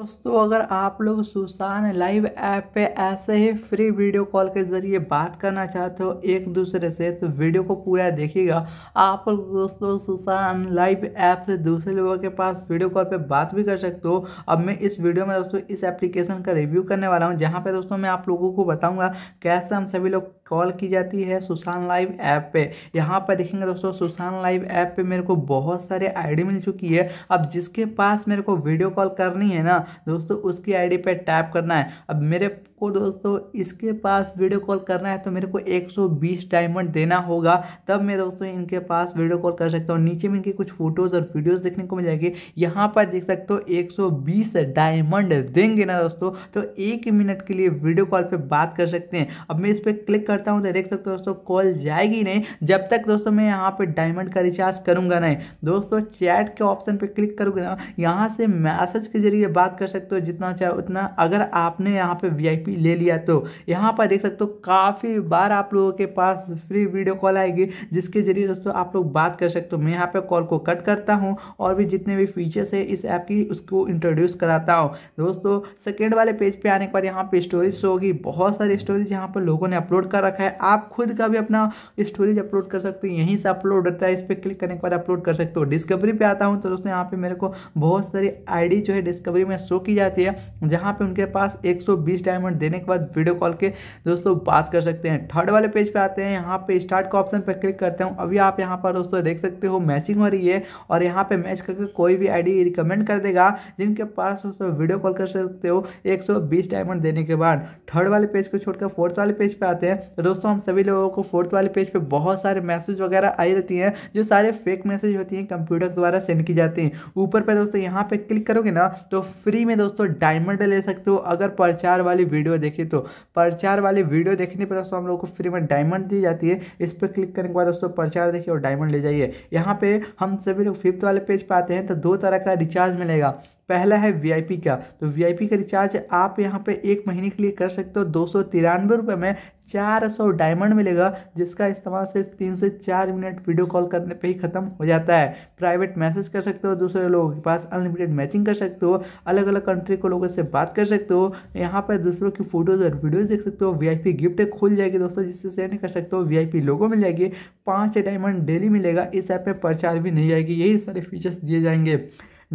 दोस्तों अगर आप लोग सुसान लाइव ऐप पे ऐसे ही फ्री वीडियो कॉल के ज़रिए बात करना चाहते हो एक दूसरे से तो वीडियो को पूरा देखिएगा आप लोग दोस्तों सुसान लाइव ऐप से दूसरे लोगों के पास वीडियो कॉल पे बात भी कर सकते हो अब मैं इस वीडियो में दोस्तों इस एप्लीकेशन का रिव्यू करने वाला हूँ जहाँ पर दोस्तों मैं आप लोगों को बताऊँगा कैसे हम सभी लोग कॉल की जाती है सुशान लाइव ऐप पे यहाँ पर देखेंगे दोस्तों सुशान लाइव ऐप पे मेरे को बहुत सारे आईडी मिल चुकी है अब जिसके पास मेरे को वीडियो कॉल करनी है ना दोस्तों उसकी आईडी पे टैप करना है अब मेरे और दोस्तों इसके पास वीडियो कॉल करना है तो मेरे को 120 डायमंड देना होगा तब मैं दोस्तों इनके पास वीडियो कॉल कर सकता हूँ नीचे में इनकी कुछ फ़ोटोज़ और वीडियोस देखने को मिल जाएगी यहाँ पर देख सकते हो 120 डायमंड देंगे ना दोस्तों तो एक मिनट के लिए वीडियो कॉल पर बात कर सकते हैं अब मैं इस पर क्लिक करता हूँ तो देख सकते हो दोस्तों कॉल जाएगी नहीं जब तक दोस्तों मैं यहाँ पर डायमंड का रिचार्ज करूँगा नहीं दोस्तों चैट के ऑप्शन पर क्लिक करूँगा ना यहाँ से मैसेज के जरिए बात कर सकते हो जितना चाहे उतना अगर आपने यहाँ पर वी भी ले लिया तो यहाँ पर देख सकते हो काफ़ी बार आप लोगों के पास फ्री वीडियो कॉल आएगी जिसके जरिए दोस्तों आप लोग बात कर सकते हो मैं यहाँ पर कॉल को कट करता हूँ और भी जितने भी फीचर्स है इस ऐप की उसको इंट्रोड्यूस कराता हूँ दोस्तों सेकेंड वाले पेज पर आने के बाद यहाँ पर स्टोरीज शो होगी बहुत सारी स्टोरेज यहाँ पर लोगों ने अपलोड कर रखा है आप खुद का भी अपना स्टोरेज अपलोड कर सकते हो यहीं से अपलोड रहता है इस पर क्लिक करने के बाद अपलोड कर सकते हो डिस्कवरी पे आता हूँ तो दोस्तों यहाँ पे मेरे को बहुत सारी आईडी जो है डिस्कवरी में शो की जाती है जहाँ पे उनके पास 120 डायमंड देने के बाद वीडियो कॉल के दोस्तों बात कर सकते हैं थर्ड वाले पेज पे आते हैं यहाँ पे स्टार्ट का ऑप्शन पर क्लिक करते हैं अभी आप यहाँ पर दोस्तों देख सकते हो मैचिंग हो रही है और यहाँ पे मैच करके कोई भी आईडी रिकमेंड कर देगा जिनके पास दोस्तों वीडियो कॉल कर सकते हो एक डायमंड देने के बाद थर्ड वाले पेज को छोड़कर फोर्थ वाले पेज पे आते हैं तो दोस्तों हम सभी लोगों को फोर्थ वाले पेज पे बहुत सारे मैसेज वगैरह आई रहती हैं जो सारे फेक मैसेज होती हैं कंप्यूटर द्वारा सेंड की जाती हैं ऊपर पर दोस्तों यहाँ पे क्लिक करोगे ना तो फ्री में दोस्तों डायमंड ले सकते हो अगर प्रचार वाली वीडियो वीडियो देखी तो प्रचार वाली वीडियो देखने पर दोस्तों हम लोग को फ्री में डायमंड दी जाती है इस पर क्लिक करने के बाद दोस्तों प्रचार देखिए और डायमंड ले जाइए यहाँ पे हम सभी लोग फिफ्थ वाले पेज पर आते हैं तो दो तरह का रिचार्ज मिलेगा पहला है वी का तो वी का रिचार्ज आप यहाँ पे एक महीने के लिए कर सकते हो दो सौ तिरानवे रुपये में चार सौ डायमंड मिलेगा जिसका इस्तेमाल सिर्फ तीन से चार मिनट वीडियो कॉल करने पे ही ख़त्म हो जाता है प्राइवेट मैसेज कर सकते हो दूसरे लोगों के पास अनलिमिटेड मैचिंग कर सकते हो अलग अलग कंट्री के लोगों से बात कर सकते हो यहाँ पर दूसरों की फोटोज़ और वीडियोज़ देख सकते हो वीआईपी गिफ्ट खुल जाएगी दोस्तों जिससे शेयर नहीं कर सकते हो वी लोगो मिल जाएगी पाँच डायमंड डेली मिलेगा इस ऐप में प्रचार भी नहीं आएगी यही सारे फीचर्स दिए जाएंगे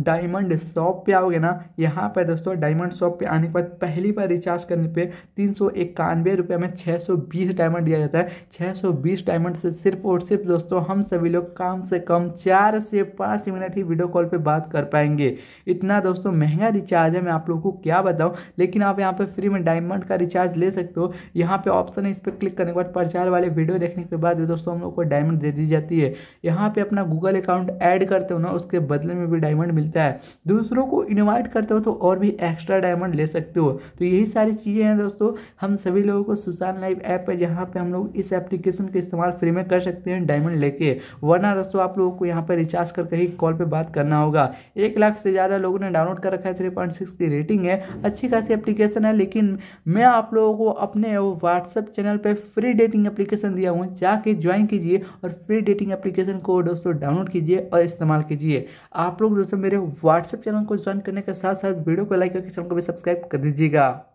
डायमंड शॉप पे आओगे ना यहाँ पर दोस्तों डायमंड शॉप पे आने के बाद पहली बार रिचार्ज करने पे तीन सौ इक्यानवे रुपये में छः सौ बीस डायमंड दिया जाता है छः सौ बीस डायमंड से सिर्फ और सिर्फ दोस्तों हम सभी लोग कम से कम चार से पाँच मिनट ही वीडियो कॉल पर बात कर पाएंगे इतना दोस्तों महंगा रिचार्ज है मैं आप लोग को क्या बताऊँ लेकिन आप यहाँ पर फ्री में डायमंड का रिचार्ज ले सकते हो यहाँ पर ऑप्शन है इस पर क्लिक करने के बाद प्रचार वाले वीडियो देखने के बाद दोस्तों हम लोग को डायमंड दे दी जाती है यहाँ पर अपना गूगल अकाउंट ऐड करते हो ना उसके बदले में भी डायमंड मिल मिलता है दूसरों को इन्वाइट करते हो तो और भी एक्स्ट्रा डायमंड ले सकते हो तो यही सारी चीज़ें हैं दोस्तों हम सभी लोगों को सुशान लाइव ऐप पर जहाँ पर हम लोग इस एप्लीकेशन का इस्तेमाल फ्री में कर सकते हैं डायमंड लेके वरना दोस्तों आप लोगों को यहाँ पर रिचार्ज करके ही कॉल पर बात करना होगा एक लाख से ज़्यादा लोगों ने डाउनलोड कर रखा है थ्री पॉइंट सिक्स की रेटिंग है अच्छी खासी एप्लीकेशन है लेकिन मैं आप लोगों को अपने व्हाट्सअप चैनल पर फ्री डेटिंग एप्लीकेशन दिया हूँ जाके ज्वाइन कीजिए और फ्री डेटिंग एप्लीकेशन को दोस्तों डाउनलोड कीजिए और इस्तेमाल कीजिए आप लोग दोस्तों मेरे मेरे व्हाट्सएप चैनल को ज्वाइन करने के साथ साथ वीडियो को लाइक करके चैनल को भी सब्सक्राइब कर दीजिएगा